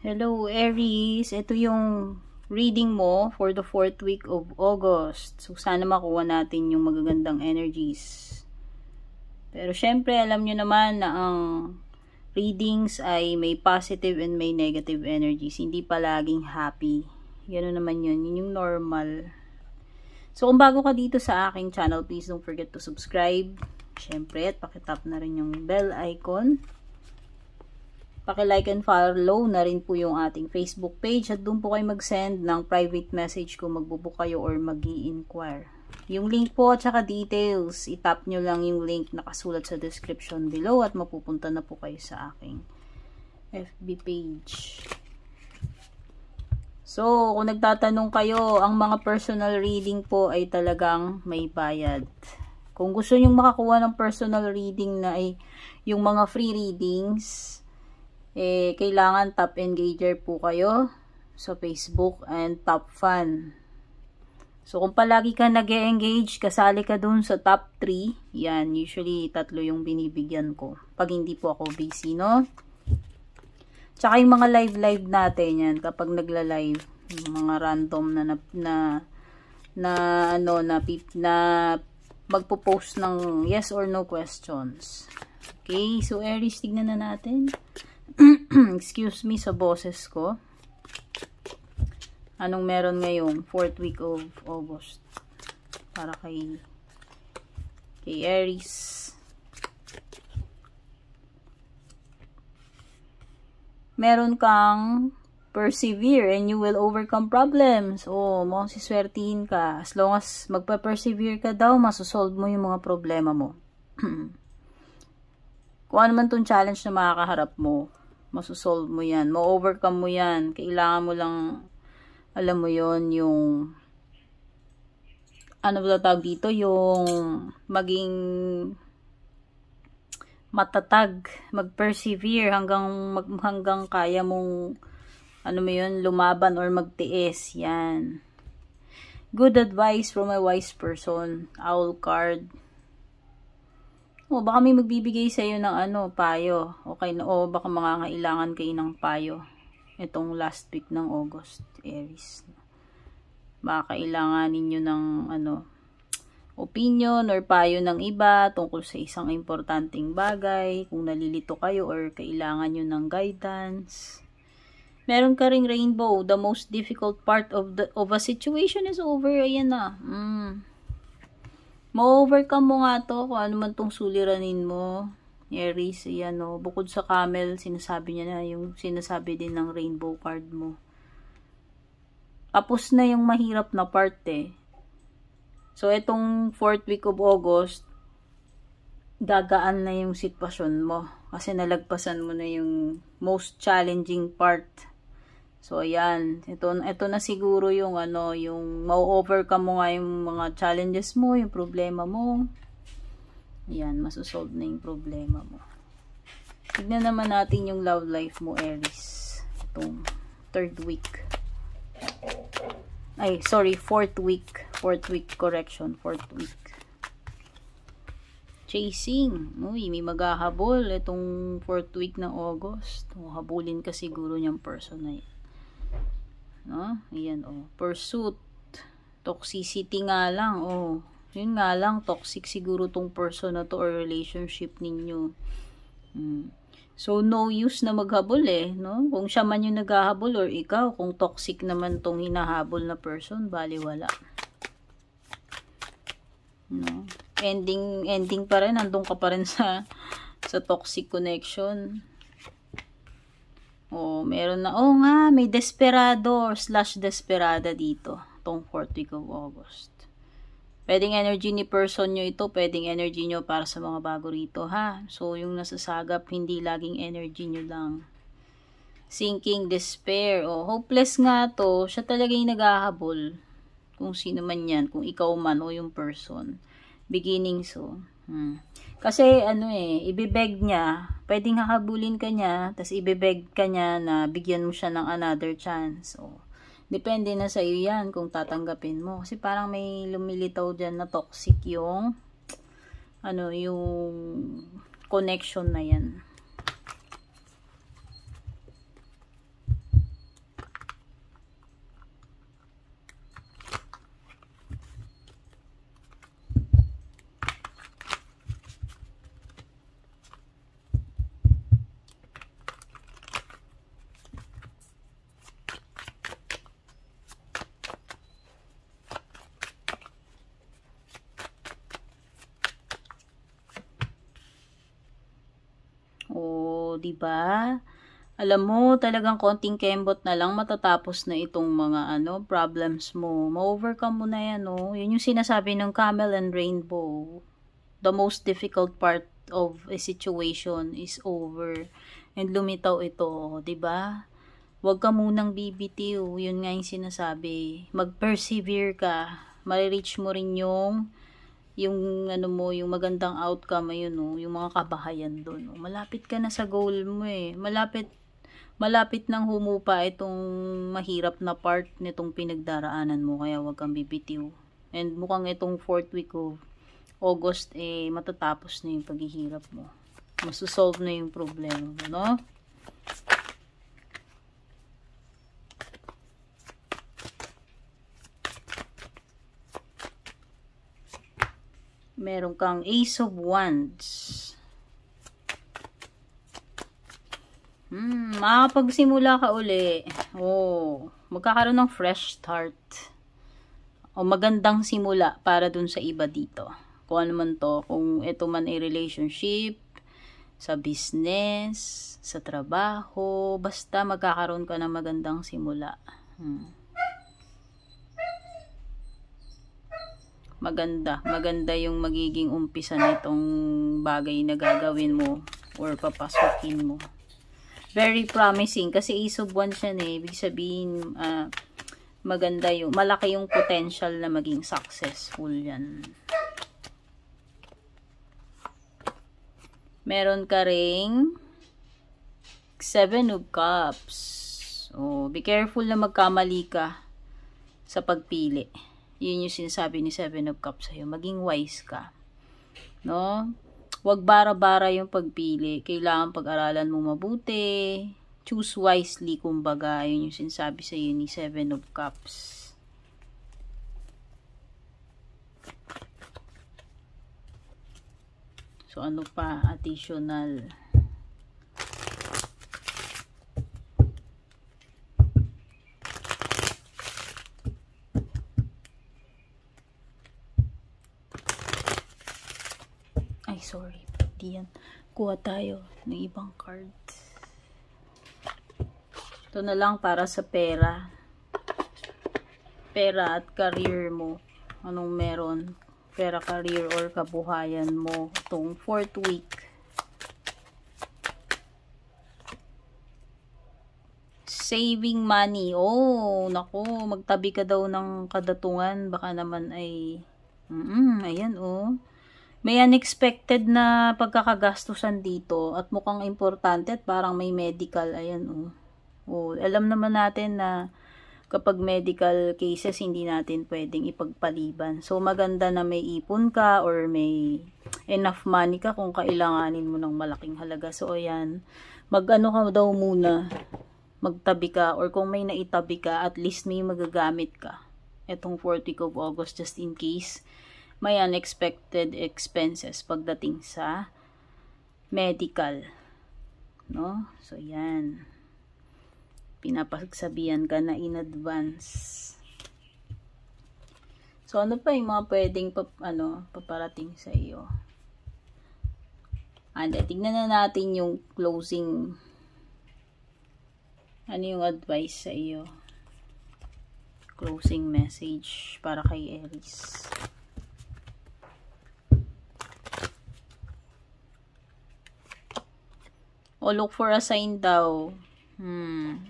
Hello Aries, ito yung reading mo for the 4th week of August. So sana makuha natin yung magagandang energies. Pero syempre alam nyo naman na ang readings ay may positive and may negative energies. Hindi palaging happy. Ganun naman yun. Yun yung normal. So kung bago ka dito sa aking channel, please don't forget to subscribe. Syempre, at pakitap na rin yung bell icon Pakilike and follow na rin po yung ating Facebook page at doon po kayo mag-send ng private message kung magbubook kayo or mag inquire Yung link po at saka details, itap nyo lang yung link nakasulat sa description below at mapupunta na po kayo sa aking FB page. So, kung nagtatanong kayo, ang mga personal reading po ay talagang may bayad. Kung gusto nyong makakuha ng personal reading na ay yung mga free readings, eh, kailangan top engager po kayo sa Facebook and top fan. So, kung palagi ka nag -e engage kasali ka dun sa top 3. Yan, usually tatlo yung binibigyan ko. Pag hindi po ako busy, no? Tsaka yung mga live-live natin yan, kapag nagla-live, mga random na, na, na, na ano, na, na magpo-post ng yes or no questions. Okay, so Aries, tignan na natin. excuse me, sa boses ko. Anong meron ngayong 4th week of August. Para kay kay Aries. Meron kang persevere and you will overcome problems. O, oh, mukhang siswertihin ka. As long as magpa-persevere ka daw, masosolve mo yung mga problema mo. Kung ano man tong challenge na makakaharap mo, Masosolve mo yan. Ma-overcome mo yan. Kailangan mo lang, alam mo yon yung, ano ba tawag dito? Yung maging matatag, mag-persevere hanggang, mag, hanggang kaya mong, ano mo yun, lumaban or magtiis. Yan. Good advice from a wise person. Owl card. O, baka may magbibigay sa iyo ng ano, payo. Okay, o baka makakailangan kayo ng payo itong last week ng August, Aries. Baka kailangan ninyo ng ano, opinion or payo ng iba tungkol sa isang importanteng bagay, kung nalilito kayo or kailangan niyo ng guidance. Meron ka ring rainbow, the most difficult part of the of a situation is over, ayan na. Mm. Ma-overcome mo nga to kung ano man tong suliranin mo. Aries, yan o. Bukod sa camel, sinasabi niya na yung sinasabi din ng rainbow card mo. Tapos na yung mahirap na part eh. So, itong 4th week of August, dagaan na yung sitwasyon mo. Kasi nalagpasan mo na yung most challenging part So, ayan. Ito, ito na siguro yung ano, yung ma-overcome mo nga yung mga challenges mo, yung problema mo. Ayan, masosolve na yung problema mo. Tignan naman natin yung love life mo, Aries. Itong third week. Ay, sorry, fourth week. Fourth week, correction. Fourth week. Chasing. Uy, may maghahabol itong fourth week na August. O, oh, habulin ka siguro niyang person na yan. No? Ayan, oh. Pursuit. Toxicity nga lang, oh. Yun nga lang, toxic siguro tong person na to or relationship ninyo. Hmm. So, no use na maghabol eh, no? Kung siya man yung naghahabol or ikaw, kung toxic naman tong hinahabol na person, baliwala. No? Ending, ending pa rin, nandun ka pa rin sa, sa toxic connection. Oh, meron na. Oh nga, may desperado slash desperada dito. Tong 40 of August. Pwedeng energy ni person nyo ito, pwedeng energy nyo para sa mga bago rito ha. So, yung nasasagap, hindi laging energy nyo lang. Sinking, despair, o oh, hopeless nga to, siya talaga yung naghahabol. Kung sino man yan, kung ikaw man o yung person beginning so Hmm. Kasi ano eh, ibebeg niya, pwedeng hakabulin ka niya, tapos ibebeg ka niya na bigyan mo siya ng another chance. So, depende na sa iyo yan kung tatanggapin mo. Kasi parang may lumilitaw diyan na toxic yung ano, yung connection na yan. 'di ba? Alam mo, talagang konting kembot na lang matatapos na itong mga ano, problems mo. Ma-overcome mo na 'yan, no? Oh. 'Yun yung sinasabi ng Camel and Rainbow. The most difficult part of a situation is over and lumitaw ito, oh, 'di ba? Huwag ka munang bibitiw, 'yun nga yung sinasabi. Mag-persevere ka. ma reach mo rin yung yung ano mo, yung magandang outcome ayun no, oh, yung mga kabahayan doon. No? Oh. Malapit ka na sa goal mo eh. Malapit malapit nang humupa itong mahirap na part nitong pinagdaraanan mo kaya wag kang bibitiw. And mukhang itong fourth week of oh, August eh matatapos na yung paghihirap mo. Masosolve na yung problema mo, no? meron kang Ace of Wands. Hmm, makakapagsimula ka uli. Oh, magkakaroon ng fresh start. O magandang simula para dun sa iba dito. Kung ano man to, kung ito man ay relationship, sa business, sa trabaho, basta magkakaroon ka ng magandang simula. Hmm. maganda. Maganda yung magiging umpisa nitong bagay na gagawin mo or papasukin mo. Very promising kasi isub 1 siya na eh. Ibig sabihin, uh, maganda yung, malaki yung potential na maging successful yan. Meron ka ring 7 of Cups. Oh, be careful na magkamali ka sa pagpili. Yun yung sinasabi ni Seven of Cups sa'yo. Maging wise ka. No? Huwag bara-bara yung pagpili. Kailangan pag-aralan mo mabuti. Choose wisely, kumbaga. Yun yung sinasabi sa'yo ni Seven of Cups. So, ano pa? Additional. sorry. Hindi yan. Kuha tayo ng ibang card. Ito na lang para sa pera. Pera at career mo. Anong meron? Pera, career, or kabuhayan mo. Itong fourth week. saving money. Oh, nako, magtabi ka daw ng kadatungan. Baka naman ay, mm, -mm ayan oh may unexpected na pagkakagastusan dito at mukhang importante at parang may medical. Ayan, oh. oh. Alam naman natin na kapag medical cases, hindi natin pwedeng ipagpaliban. So, maganda na may ipon ka or may enough money ka kung kailanganin mo ng malaking halaga. So, ayan, magano ka daw muna, magtabi ka or kung may naitabi ka, at least may magagamit ka. etong 40 of August just in case may unexpected expenses pagdating sa medical. No? So, yan. Pinapagsabihan ka na in advance. So, ano pa yung mga pwedeng pap ano, paparating sa iyo? And, tignan na natin yung closing ano yung advice sa iyo closing message para kay Aries O look for a sign daw. Hmm.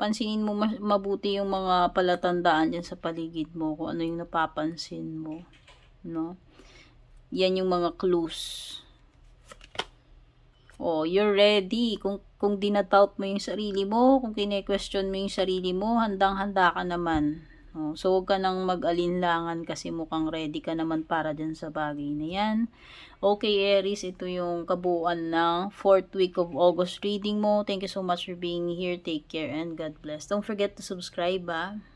Pansinin mo mabuti yung mga palatandaan dyan sa paligid mo. Kung ano yung napapansin mo. No? Yan yung mga clues. Oh, you're ready. Kung, kung dinatoubt mo yung sarili mo, kung kine-question mo yung sarili mo, handang-handa ka naman. Oh, so, huwag ka nang mag-alinlangan kasi mukhang ready ka naman para dyan sa bagay na yan. Okay, Aries, ito yung kabuuan ng 4th week of August reading mo. Thank you so much for being here. Take care and God bless. Don't forget to subscribe, ah.